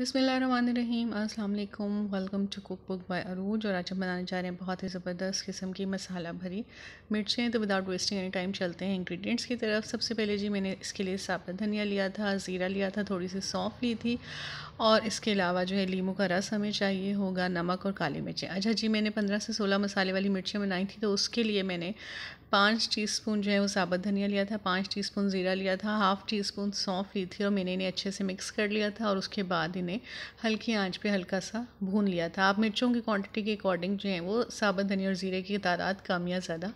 बिसमीम अल्लाम welcome to cook book by Arooj और आज हम बनाने जा रहे हैं बहुत ही ज़बरदस्त किस्म की मसाला भरी मिर्चें तो विदाउट वेस्टिंग एनी टाइम चलते हैं इंग्रेडिएंट्स की तरफ सबसे पहले जी मैंने इसके लिए साबुत धनिया लिया था ज़ीरा लिया था थोड़ी सी सौंफ ली थी और इसके अलावा जो है लीमू का रस हमें चाहिए होगा नमक और काली मिर्चें अच्छा जी मैंने पंद्रह से सोलह मसाले वाली मिर्चें बनाई थी तो उसके लिए मैंने पाँच टीस्पून जो है वो साबुत धनिया लिया था पाँच टीस्पून ज़ीरा लिया था हाफ़ टी स्पून सौंफ ली थी और मैंने इन्हें अच्छे से मिक्स कर लिया था और उसके बाद इन्हें हल्की आंच पे हल्का सा भून लिया था आप मिर्चों की क्वांटिटी के अकॉर्डिंग जो है वो साबुत धनिया और ज़ीरे की तादाद कम या ज़्यादा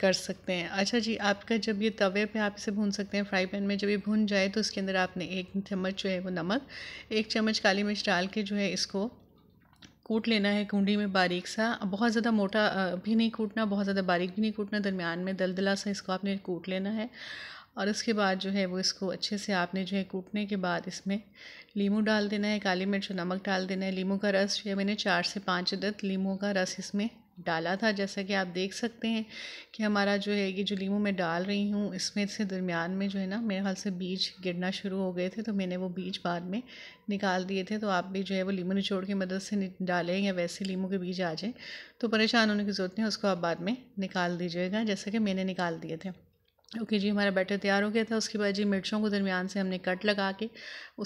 कर सकते हैं अच्छा जी आपका जब ये तवे पे आप इसे भून सकते हैं फ्राई पैन में जब ये भून जाए तो इसके अंदर आपने एक चम्मच जो है वो नमक एक चम्मच काली मिर्च डाल के जो है इसको कूट लेना है कुंडी में बारीक सा बहुत ज़्यादा मोटा भी नहीं कूटना बहुत ज़्यादा बारीक भी नहीं कूटना दरमियान में दलदला सा इसको आपने कूट लेना है और उसके बाद जो है वो इसको अच्छे से आपने जो है कूटने के बाद इसमें लीमू डाल देना है काली मिर्च और नमक डाल देना है लीमू का रस जो है मैंने चार से पाँच अदद लीमू का रस इसमें डाला था जैसा कि आप देख सकते हैं कि हमारा जो है ये जो लीमू मैं डाल रही हूँ इसमें से दरमियान में जो है ना मेरे ख्याल से बीज गिरना शुरू हो गए थे तो मैंने वो बीज बाद में निकाल दिए थे तो आप भी जो है वो लीमू निचोड़ की मदद से डालें या वैसे लीमू के बीज आ जाएँ तो परेशान होने की ज़रूरत नहीं उसको आप बाद में निकाल दीजिएगा जैसा कि मैंने निकाल दिए थे ओके जी हमारा बैटर तैयार हो गया था उसके बाद जी मिर्चों को दरमियान से हमने कट लगा के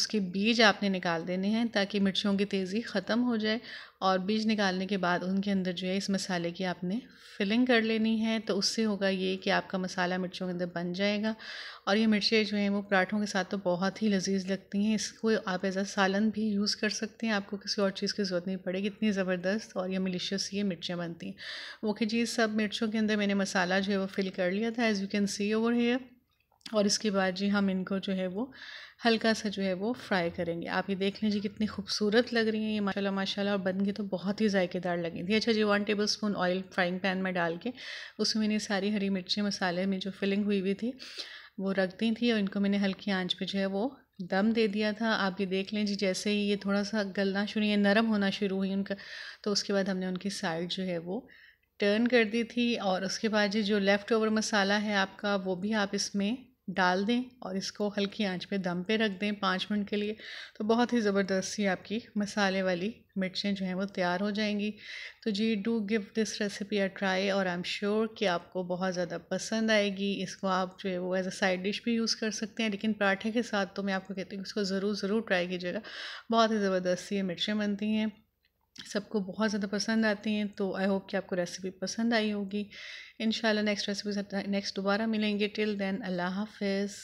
उसके बीज आपने निकाल देने हैं ताकि मिर्चों की तेज़ी ख़त्म हो जाए और बीज निकालने के बाद उनके अंदर जो है इस मसाले की आपने फिलिंग कर लेनी है तो उससे होगा ये कि आपका मसाला मिर्चों के अंदर बन जाएगा और ये मिर्चें जो हैं वो पराठों के साथ तो बहुत ही लजीज लगती हैं इसको आप एज आ सालन भी यूज़ कर सकते हैं आपको किसी और चीज़ की ज़रूरत नहीं पड़ेगी इतनी ज़बरदस्त और ये मिलिशियस ये मिर्चें बनती हैं ओके जी सब मिर्चों के अंदर मैंने मसाला जो है वो फिल कर लिया था as you can see over here और इसके बाद जी हम इनको जो है वो हल्का सा जो है वो फ्राई करेंगे आप ये देख लीजिए कितनी खूबसूरत लग रही है ये माशाल्लाह माशाल्लाह और बन गई तो बहुत ही जायकेदार लगी थी अच्छा जी one tablespoon oil frying pan में डाल के उसमें मैंने सारी हरी मिर्ची मसाले में जो फिलिंग हुई हुई थी वो रख दी थी और इनको मैंने हल्की आँच पर जो है वो दम दे दिया था आप ये देख लें जी जैसे ही ये थोड़ा सा गलना शुरू या नरम होना शुरू हुई उनका तो उसके बाद हमने उनकी साइड जो है वो टर्न कर दी थी और उसके बाद ये जो लेफ़्ट ओवर मसाला है आपका वो भी आप इसमें डाल दें और इसको हल्की आंच पे दम पे रख दें पाँच मिनट के लिए तो बहुत ही ज़बरदस्त सी आपकी मसाले वाली मिर्चें जो हैं वो तैयार हो जाएंगी तो जी do give this recipe a try और आई एम श्योर कि आपको बहुत ज़्यादा पसंद आएगी इसको आप जो है वो एज अ साइड डिश भी यूज़ कर सकते हैं लेकिन पराठे के साथ तो मैं आपको कहती हूँ इसको ज़रूर ज़रूर ट्राई कीजिएगा बहुत ही ज़बरदस्त सी मिर्चें बनती हैं सबको बहुत ज़्यादा पसंद आती हैं तो आई होप कि आपको रेसिपी पसंद आई होगी इन नेक्स्ट रेसिपी नेक्स्ट दोबारा मिलेंगे टिल देन अल्लाह हाफिज़